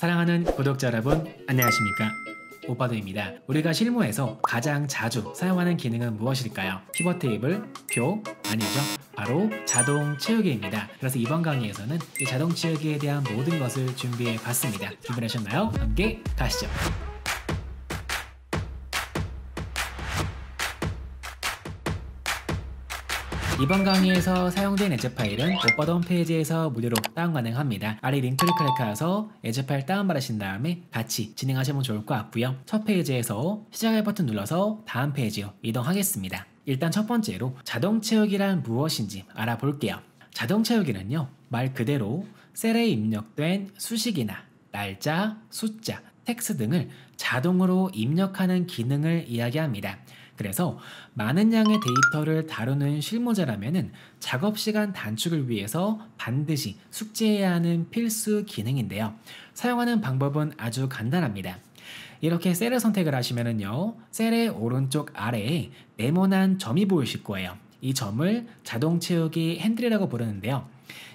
사랑하는 구독자 여러분 안녕하십니까 오빠도입니다. 우리가 실무에서 가장 자주 사용하는 기능은 무엇일까요? 피벗 테이블, 표, 아니죠? 바로 자동 채우기입니다. 그래서 이번 강의에서는 이 자동 채우기에 대한 모든 것을 준비해 봤습니다. 준비하셨나요 함께 가시죠. 이번 강의에서 사용된 엣지 파일은 오빠도 홈페이지에서 무료로 다운 가능합니다. 아래 링크를 클릭하여서 엣지 파일 다운받으신 다음에 같이 진행하시면 좋을 것 같고요. 첫 페이지에서 시작할 버튼 눌러서 다음 페이지로 이동하겠습니다. 일단 첫 번째로 자동 채우기란 무엇인지 알아볼게요. 자동 채우기는요, 말 그대로 셀에 입력된 수식이나 날짜, 숫자, 텍스 등을 자동으로 입력하는 기능을 이야기합니다. 그래서 많은 양의 데이터를 다루는 실무자라면 작업 시간 단축을 위해서 반드시 숙지해야 하는 필수 기능인데요. 사용하는 방법은 아주 간단합니다. 이렇게 셀을 선택을 하시면요. 셀의 오른쪽 아래에 네모난 점이 보이실 거예요. 이 점을 자동 채우기 핸들이라고 부르는데요.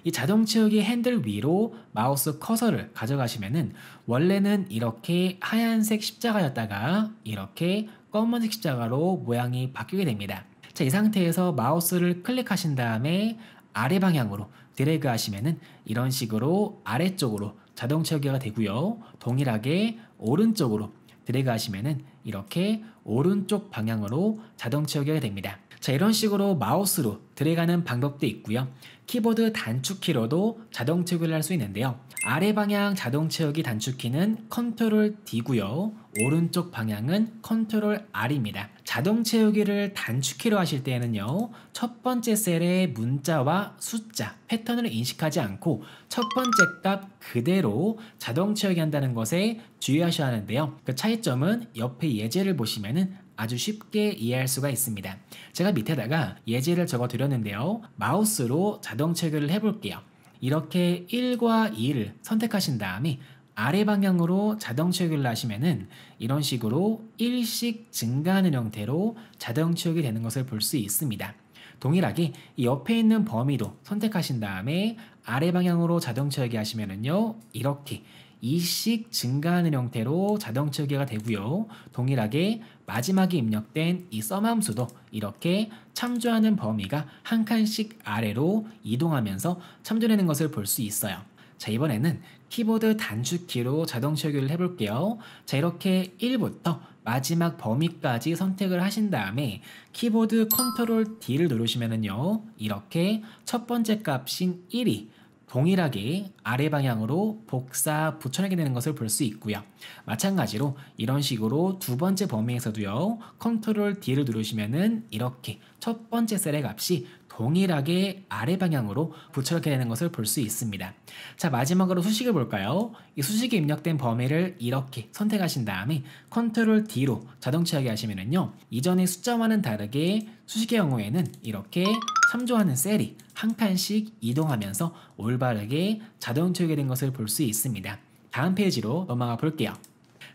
이 자동 채우기 핸들 위로 마우스 커서를 가져가시면은 원래는 이렇게 하얀색 십자가였다가 이렇게 검은색 십자가로 모양이 바뀌게 됩니다. 자, 이 상태에서 마우스를 클릭하신 다음에 아래 방향으로 드래그 하시면은 이런 식으로 아래쪽으로 자동 채우기가 되고요. 동일하게 오른쪽으로 드래그 하시면은 이렇게 오른쪽 방향으로 자동 채우기가 됩니다. 자, 이런 식으로 마우스로 들어가는 방법도 있고요. 키보드 단축키로도 자동 채우기를 할 수 있는데요. 아래 방향 자동 채우기 단축키는 컨트롤 D고요. 오른쪽 방향은 컨트롤 R입니다. 자동 채우기를 단축키로 하실 때에는요. 첫 번째 셀의 문자와 숫자, 패턴을 인식하지 않고 첫 번째 값 그대로 자동 채우기 한다는 것에 주의하셔야 하는데요. 그 차이점은 옆에 예제를 보시면은 아주 쉽게 이해할 수가 있습니다. 제가 밑에다가 예제를 적어 드렸는데요. 마우스로 자동 체결을 해볼게요. 이렇게 1과 2를 선택하신 다음에 아래 방향으로 자동 채우을 하시면은 이런 식으로 1씩 증가하는 형태로 자동 채우기 되는 것을 볼 수 있습니다. 동일하게 옆에 있는 범위도 선택하신 다음에 아래 방향으로 자동 채우기 하시면은요 이렇게 이식 증가하는 형태로 자동 체계가 되고요. 동일하게 마지막에 입력된 이 썸함수도 이렇게 참조하는 범위가 한 칸씩 아래로 이동하면서 참조되는 것을 볼 수 있어요. 자 이번에는 키보드 단축키로 자동 체결를 해볼게요. 자 이렇게 1부터 마지막 범위까지 선택을 하신 다음에 키보드 컨트롤 D를 누르시면은요 이렇게 첫 번째 값인 1이 동일하게 아래 방향으로 복사 붙여내게 되는 것을 볼 수 있고요. 마찬가지로 이런 식으로 두 번째 범위에서도요. 컨트롤 D를 누르시면은 이렇게 첫 번째 셀의 값이 동일하게 아래 방향으로 붙여넣게 되는 것을 볼 수 있습니다. 자 마지막으로 수식을 볼까요? 이 수식에 입력된 범위를 이렇게 선택하신 다음에 컨트롤 D로 자동 채우기 하시면요 이전의 숫자와는 다르게 수식의 경우에는 이렇게 참조하는 셀이 한 칸씩 이동하면서 올바르게 자동 채우게 된 것을 볼 수 있습니다. 다음 페이지로 넘어가 볼게요.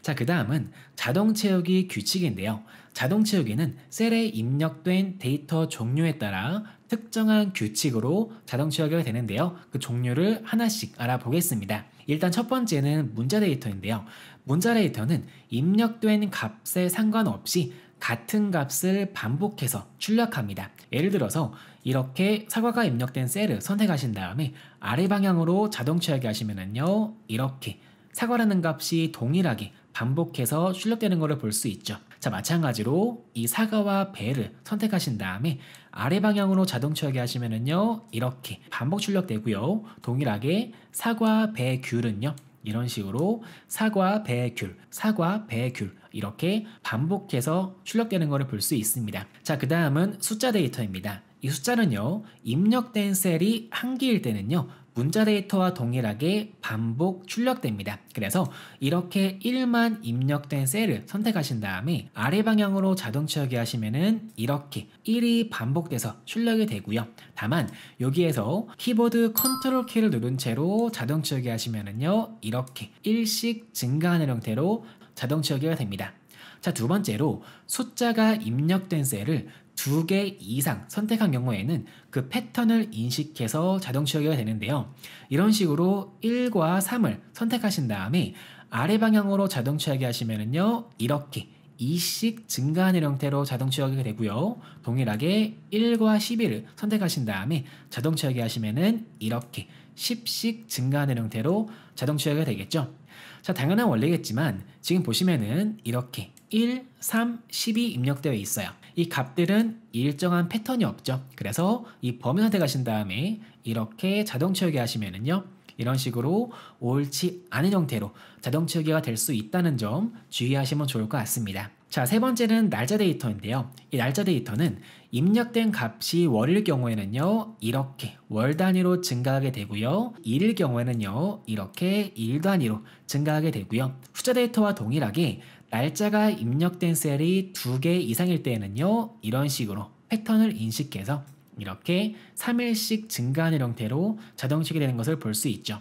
자, 그 다음은 자동 채우기 규칙인데요. 자동 채우기는 셀에 입력된 데이터 종류에 따라 특정한 규칙으로 자동 취약이 되는데요. 그 종류를 하나씩 알아보겠습니다. 일단 첫 번째는 문자 데이터인데요. 문자 데이터는 입력된 값에 상관없이 같은 값을 반복해서 출력합니다. 예를 들어서 이렇게 사과가 입력된 셀을 선택하신 다음에 아래 방향으로 자동 취약이 하시면은요. 이렇게 사과라는 값이 동일하게 반복해서 출력되는 것을 볼 수 있죠. 자, 마찬가지로 이 사과와 배를 선택하신 다음에 아래 방향으로 자동 추하게 하시면은요. 이렇게 반복 출력되고요. 동일하게 사과, 배, 귤은요. 이런 식으로 사과, 배, 귤, 사과, 배, 귤 이렇게 반복해서 출력되는 것을 볼 수 있습니다. 자, 그 다음은 숫자 데이터입니다. 이 숫자는요, 입력된 셀이 한 개일 때는요, 문자 데이터와 동일하게 반복 출력됩니다. 그래서 이렇게 1만 입력된 셀을 선택하신 다음에 아래 방향으로 자동 채우기 하시면은 이렇게 1이 반복돼서 출력이 되고요. 다만 여기에서 키보드 컨트롤 키를 누른 채로 자동 채우기 하시면은요. 이렇게 1씩 증가하는 형태로 자동 채우기가 됩니다. 자, 두 번째로 숫자가 입력된 셀을 두개 이상 선택한 경우에는 그 패턴을 인식해서 자동 취하기가 되는데요. 이런 식으로 1과 3을 선택하신 다음에 아래 방향으로 자동 취하이 하시면은요. 이렇게 2씩 증가하는 형태로 자동 취하이 되고요. 동일하게 1과 11을 선택하신 다음에 자동 취하이 하시면은 이렇게 10씩 증가하는 형태로 자동 취하이 되겠죠. 자, 당연한 원리겠지만 지금 보시면은 이렇게 1, 3, 10이 입력되어 있어요. 이 값들은 일정한 패턴이 없죠. 그래서 이 범위 선택하신 다음에 이렇게 자동 채우기 하시면은요. 이런 식으로 옳지 않은 형태로 자동 채우기가 될 수 있다는 점 주의하시면 좋을 것 같습니다. 자, 세 번째는 날짜 데이터인데요. 이 날짜 데이터는 입력된 값이 월일 경우에는요, 이렇게 월 단위로 증가하게 되고요. 일일 경우에는요, 이렇게 일 단위로 증가하게 되고요. 숫자 데이터와 동일하게 날짜가 입력된 셀이 두 개 이상일 때에는요. 이런 식으로 패턴을 인식해서 이렇게 3일씩 증가하는 형태로 자동 체이되는 것을 볼 수 있죠.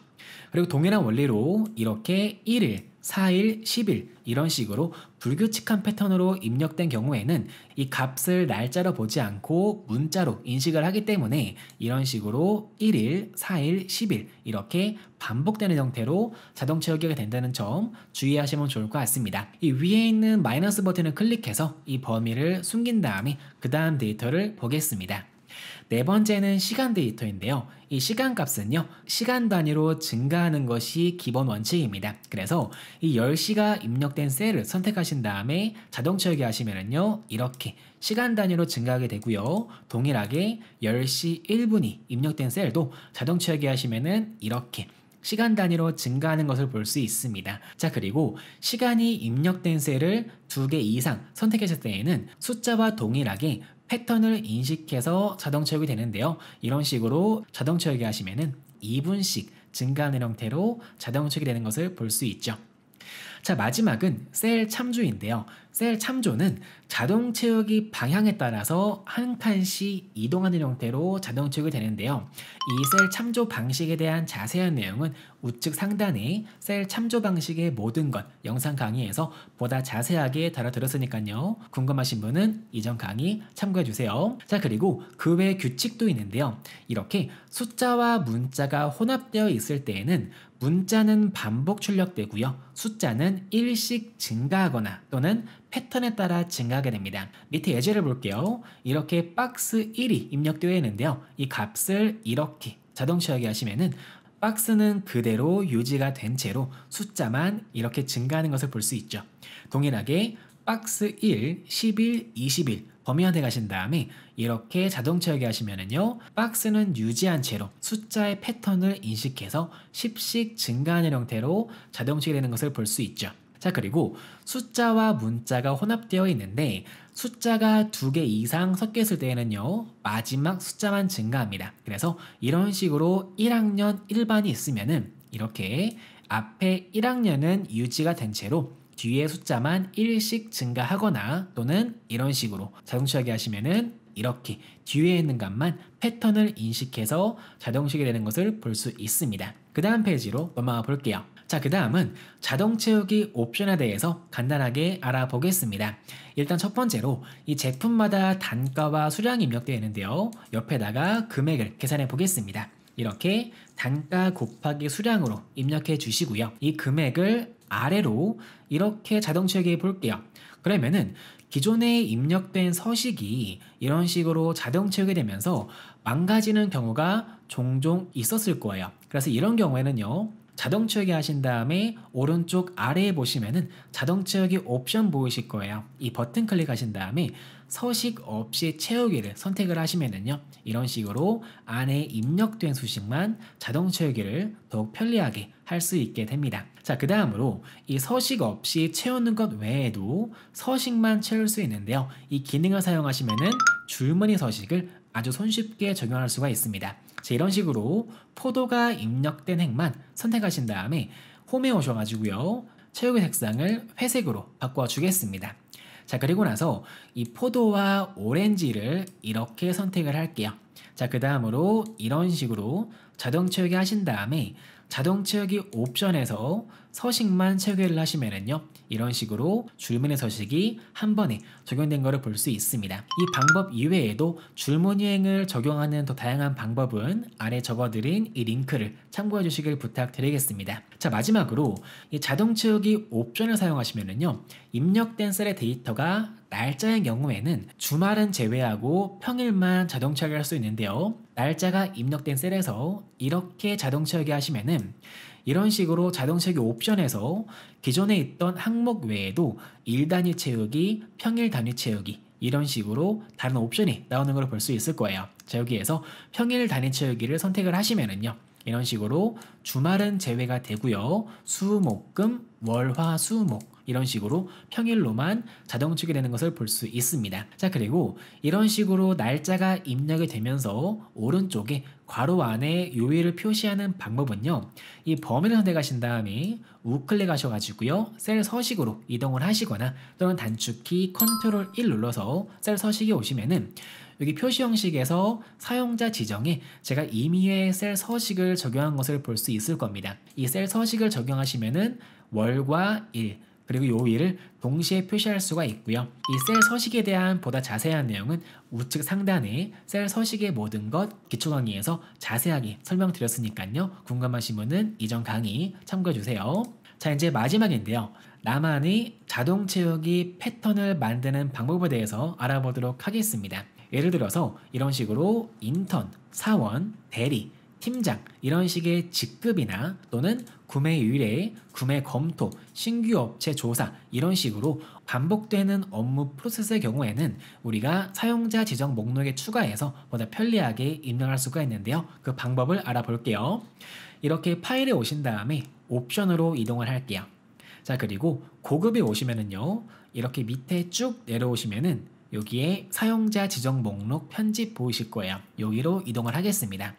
그리고 동일한 원리로 이렇게 1일, 4일, 10일 이런 식으로 불규칙한 패턴으로 입력된 경우에는 이 값을 날짜로 보지 않고 문자로 인식을 하기 때문에 이런 식으로 1일, 4일, 10일 이렇게 반복되는 형태로 자동 채우기가 된다는 점 주의하시면 좋을 것 같습니다. 이 위에 있는 마이너스 버튼을 클릭해서 이 범위를 숨긴 다음에 그 다음 데이터를 보겠습니다. 네 번째는 시간 데이터인데요. 이 시간 값은요, 시간 단위로 증가하는 것이 기본 원칙입니다. 그래서 이 10시가 입력된 셀을 선택하신 다음에 자동 채우기 하시면은요, 이렇게 시간 단위로 증가하게 되고요. 동일하게 10시 1분이 입력된 셀도 자동 채우기 하시면은 이렇게 시간 단위로 증가하는 것을 볼 수 있습니다. 자, 그리고 시간이 입력된 셀을 두 개 이상 선택하실 때에는 숫자와 동일하게 패턴을 인식해서 자동 채우게 되는데요. 이런 식으로 자동 채우게 하시면은 2분씩 증가하는 형태로 자동 채우게 되는 것을 볼 수 있죠. 자, 마지막은 셀 참조인데요. 셀 참조는 자동 채우기 방향에 따라서 한 칸씩 이동하는 형태로 자동 채우게 되는데요. 이 셀 참조 방식에 대한 자세한 내용은 우측 상단에 셀 참조 방식의 모든 것 영상 강의에서 보다 자세하게 다뤄드렸으니까요. 궁금하신 분은 이전 강의 참고해 주세요. 자, 그리고 그 외 규칙도 있는데요. 이렇게 숫자와 문자가 혼합되어 있을 때에는 문자는 반복 출력되고요. 숫자는 일씩 증가하거나 또는 패턴에 따라 증가하게 됩니다. 밑에 예제를 볼게요. 이렇게 박스 1이 입력되어 있는데요. 이 값을 이렇게 자동 처하게 하시면은 박스는 그대로 유지가 된 채로 숫자만 이렇게 증가하는 것을 볼 수 있죠. 동일하게 박스 1, 11, 21 범위한테 가신 다음에 이렇게 자동 채우기 하시면은요 박스는 유지한 채로 숫자의 패턴을 인식해서 10씩 증가하는 형태로 자동 채우되는 것을 볼 수 있죠. 자 그리고 숫자와 문자가 혼합되어 있는데 숫자가 두 개 이상 섞였을 때에는요 마지막 숫자만 증가합니다 그래서 이런 식으로 1학년 1반이 있으면은 이렇게 앞에 1학년은 유지가 된 채로 뒤에 숫자만 1씩 증가하거나 또는 이런 식으로 자동 처리하게 하시면은 이렇게 뒤에 있는 값만 패턴을 인식해서 자동 체기되는 것을 볼 수 있습니다. 그 다음 페이지로 넘어가 볼게요. 자, 그 다음은 자동 채우기 옵션에 대해서 간단하게 알아보겠습니다. 일단 첫 번째로 이 제품마다 단가와 수량이 입력되어 있는데요. 옆에다가 금액을 계산해 보겠습니다. 이렇게 단가 곱하기 수량으로 입력해 주시고요. 이 금액을 아래로 이렇게 자동치에 볼게요. 그러면은 기존에 입력된 서식이 이런 식으로 자동 채우게 되면서 망가지는 경우가 종종 있었을 거예요. 그래서 이런 경우에는요. 자동 채우기 하신 다음에 오른쪽 아래에 보시면은 자동 채우기 옵션 보이실 거예요. 이 버튼 클릭하신 다음에 서식 없이 채우기를 선택을 하시면은요. 이런 식으로 안에 입력된 수식만 자동 채우기를 더욱 편리하게 할 수 있게 됩니다. 자, 그 다음으로 이 서식 없이 채우는 것 외에도 서식만 채울 수 있는데요. 이 기능을 사용하시면은 줄무늬 서식을 아주 손쉽게 적용할 수가 있습니다. 자, 이런 식으로 포도가 입력된 행만 선택하신 다음에 홈에 오셔가지고요. 체육의 색상을 회색으로 바꿔주겠습니다. 자, 그리고 나서 이 포도와 오렌지를 이렇게 선택을 할게요. 자, 그 다음으로 이런 식으로 자동 채우기 하신 다음에 자동 채우기 옵션에서 서식만 체결을 하시면은요 이런 식으로 줄무늬 서식이 한 번에 적용된 것을 볼 수 있습니다 이 방법 이외에도 줄무늬행을 적용하는 더 다양한 방법은 아래 적어드린 이 링크를 참고해 주시길 부탁드리겠습니다 자 마지막으로 이 자동 채우기 옵션을 사용하시면은요 입력된 셀의 데이터가 날짜의 경우에는 주말은 제외하고 평일만 자동 채우기 할 수 있는데요 날짜가 입력된 셀에서 이렇게 자동 채우기 하시면은 이런 식으로 자동 채우기 옵션에서 기존에 있던 항목 외에도 일 단위 채우기, 평일 단위 채우기 이런 식으로 다른 옵션이 나오는 걸 볼 수 있을 거예요. 자 여기에서 평일 단위 채우기를 선택을 하시면은요. 이런 식으로 주말은 제외가 되고요. 수, 목, 금, 월, 화, 수, 목 이런 식으로 평일로만 자동 축이되는 것을 볼 수 있습니다. 자 그리고 이런 식으로 날짜가 입력이 되면서 오른쪽에 괄호 안에 요일을 표시하는 방법은요. 이 범위를 선택하신 다음에 우클릭하셔가지고요. 셀 서식으로 이동을 하시거나 또는 단축키 컨트롤 1 눌러서 셀 서식에 오시면은 여기 표시 형식에서 사용자 지정에 제가 임의의 셀 서식을 적용한 것을 볼 수 있을 겁니다. 이 셀 서식을 적용하시면은 월과 일, 그리고 요 위를 동시에 표시할 수가 있고요. 이 셀 서식에 대한 보다 자세한 내용은 우측 상단에 셀 서식의 모든 것 기초 강의에서 자세하게 설명드렸으니까요. 궁금하신 분은 이전 강의 참고해주세요. 자 이제 마지막인데요. 나만이 자동 채우기 패턴을 만드는 방법에 대해서 알아보도록 하겠습니다. 예를 들어서 이런 식으로 인턴, 사원, 대리, 팀장 이런 식의 직급이나 또는 구매 유례, 구매 검토, 신규 업체 조사 이런 식으로 반복되는 업무 프로세스의 경우에는 우리가 사용자 지정 목록에 추가해서 보다 편리하게 입력할 수가 있는데요. 그 방법을 알아볼게요. 이렇게 파일에 오신 다음에 옵션으로 이동을 할게요. 자 그리고 고급에 오시면은요. 이렇게 밑에 쭉 내려오시면은 여기에 사용자 지정 목록 편집 보이실 거예요. 여기로 이동을 하겠습니다.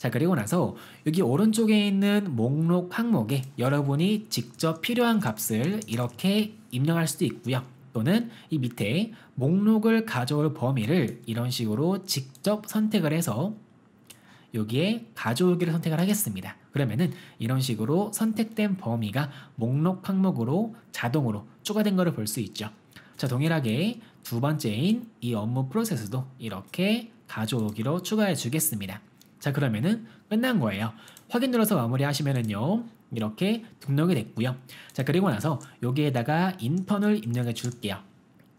자 그리고 나서 여기 오른쪽에 있는 목록 항목에 여러분이 직접 필요한 값을 이렇게 입력할 수도 있고요. 또는 이 밑에 목록을 가져올 범위를 이런 식으로 직접 선택을 해서 여기에 가져오기를 선택을 하겠습니다. 그러면은 이런 식으로 선택된 범위가 목록 항목으로 자동으로 추가된 것을 볼 수 있죠. 자 동일하게 두 번째인 이 업무 프로세스도 이렇게 가져오기로 추가해 주겠습니다. 자 그러면은 끝난 거예요. 확인 눌러서 마무리하시면은요. 이렇게 등록이 됐고요. 자 그리고 나서 여기에다가 인턴을 입력해 줄게요.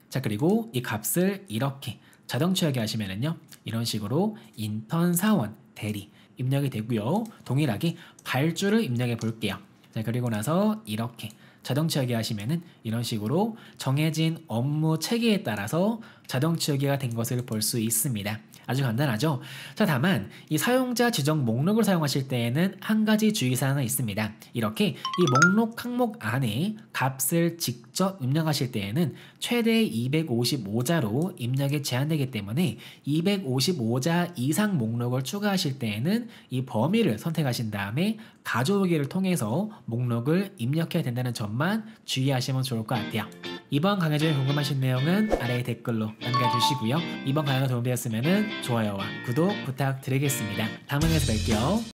자 그리고 이 값을 이렇게 자동 취하기 하시면은요. 이런 식으로 인턴 사원 대리 입력이 되고요. 동일하게 발주를 입력해 볼게요. 자 그리고 나서 이렇게 자동 취하기 하시면은 이런 식으로 정해진 업무 체계에 따라서 자동 취하기가된 것을 볼 수 있습니다. 아주 간단하죠. 자, 다만 이 사용자 지정 목록을 사용하실 때에는 한 가지 주의사항이 있습니다. 이렇게 이 목록 항목 안에 값을 직접 입력하실 때에는 최대 255자로 입력이 제한되기 때문에 255자 이상 목록을 추가하실 때에는 이 범위를 선택하신 다음에 가져오기를 통해서 목록을 입력해야 된다는 점만 주의하시면 좋을 것 같아요. 이번 강의 중에 궁금하신 내용은 아래 댓글로 남겨주시고요. 이번 강의가 도움되었으면 좋아요와 구독 부탁드리겠습니다. 다음 영상에서 뵐게요.